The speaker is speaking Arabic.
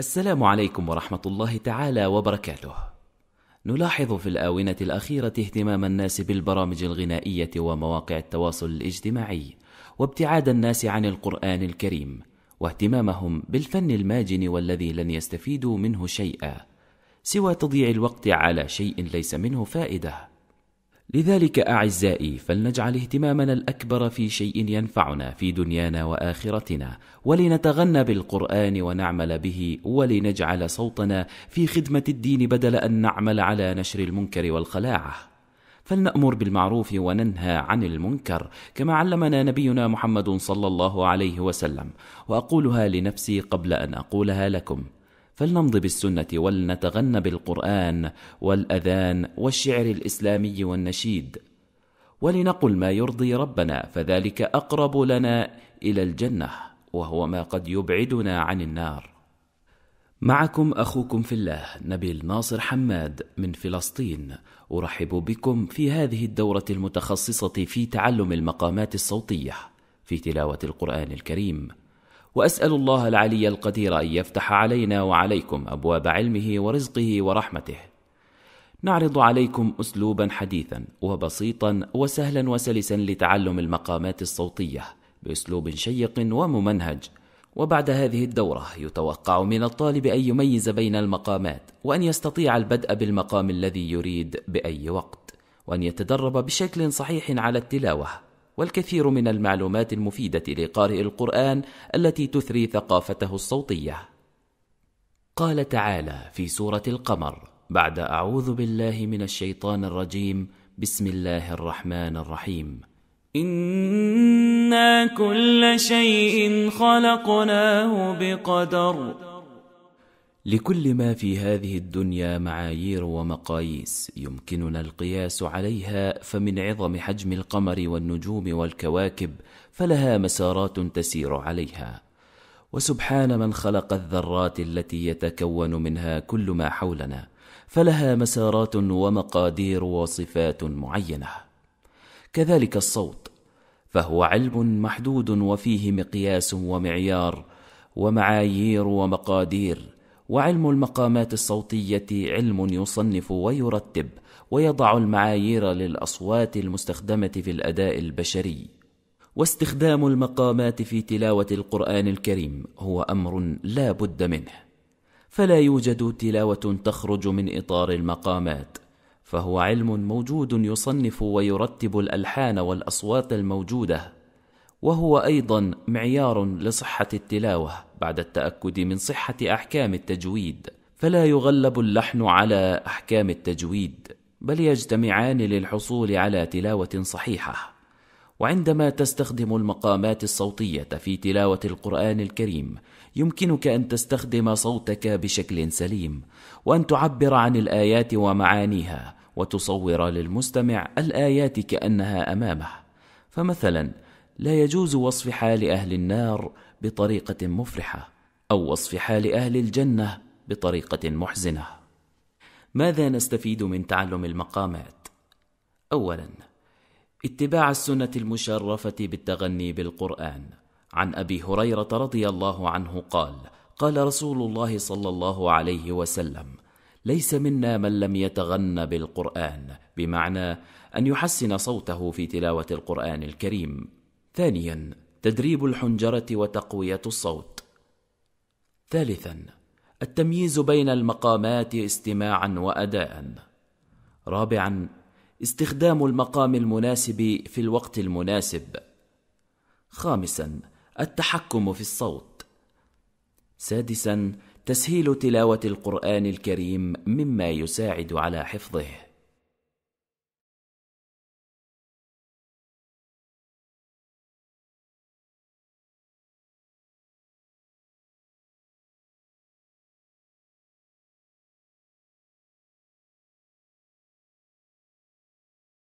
السلام عليكم ورحمة الله تعالى وبركاته. نلاحظ في الآونة الأخيرة اهتمام الناس بالبرامج الغنائية ومواقع التواصل الاجتماعي، وابتعاد الناس عن القرآن الكريم، واهتمامهم بالفن الماجن والذي لن يستفيدوا منه شيئا، سوى تضييع الوقت على شيء ليس منه فائدة. لذلك اعزائي فلنجعل اهتمامنا الاكبر في شيء ينفعنا في دنيانا واخرتنا ولنتغنى بالقران ونعمل به ولنجعل صوتنا في خدمه الدين بدل ان نعمل على نشر المنكر والخلاعه فلنامر بالمعروف وننهى عن المنكر كما علمنا نبينا محمد صلى الله عليه وسلم واقولها لنفسي قبل ان اقولها لكم فلنمض بالسنه ولنتغنى بالقران والاذان والشعر الاسلامي والنشيد ولنقل ما يرضي ربنا فذلك اقرب لنا الى الجنه وهو ما قد يبعدنا عن النار معكم اخوكم في الله نبيل ناصر حماد من فلسطين ارحب بكم في هذه الدوره المتخصصه في تعلم المقامات الصوتيه في تلاوه القران الكريم واسال الله العلي القدير ان يفتح علينا وعليكم ابواب علمه ورزقه ورحمته نعرض عليكم اسلوبا حديثا وبسيطا وسهلا وسلسا لتعلم المقامات الصوتيه باسلوب شيق وممنهج وبعد هذه الدوره يتوقع من الطالب ان يميز بين المقامات وان يستطيع البدء بالمقام الذي يريد باي وقت وان يتدرب بشكل صحيح على التلاوه والكثير من المعلومات المفيدة لقارئ القرآن التي تثري ثقافته الصوتية. قال تعالى في سورة القمر: بعد أعوذ بالله من الشيطان الرجيم، بسم الله الرحمن الرحيم. إنا كل شيء خلقناه بقدر. لكل ما في هذه الدنيا معايير ومقاييس يمكننا القياس عليها فمن عظم حجم القمر والنجوم والكواكب فلها مسارات تسير عليها وسبحان من خلق الذرات التي يتكون منها كل ما حولنا فلها مسارات ومقادير وصفات معينه كذلك الصوت فهو علم محدود وفيه مقياس ومعيار ومعايير ومقادير وعلم المقامات الصوتيه علم يصنف ويرتب ويضع المعايير للاصوات المستخدمه في الاداء البشري واستخدام المقامات في تلاوه القران الكريم هو امر لا بد منه فلا يوجد تلاوه تخرج من اطار المقامات فهو علم موجود يصنف ويرتب الالحان والاصوات الموجوده وهو ايضا معيار لصحه التلاوه بعد التاكد من صحه احكام التجويد فلا يغلب اللحن على احكام التجويد بل يجتمعان للحصول على تلاوه صحيحه وعندما تستخدم المقامات الصوتيه في تلاوه القران الكريم يمكنك ان تستخدم صوتك بشكل سليم وان تعبر عن الايات ومعانيها وتصور للمستمع الايات كانها امامه فمثلا لا يجوز وصف حال اهل النار بطريقه مفرحه او وصف حال اهل الجنه بطريقه محزنه ماذا نستفيد من تعلم المقامات اولا اتباع السنه المشرفه بالتغني بالقران عن ابي هريره رضي الله عنه قال قال رسول الله صلى الله عليه وسلم ليس منا من لم يتغنى بالقران بمعنى ان يحسن صوته في تلاوه القران الكريم ثانيا تدريب الحنجره وتقويه الصوت ثالثا التمييز بين المقامات استماعا واداء رابعا استخدام المقام المناسب في الوقت المناسب خامسا التحكم في الصوت سادسا تسهيل تلاوه القران الكريم مما يساعد على حفظه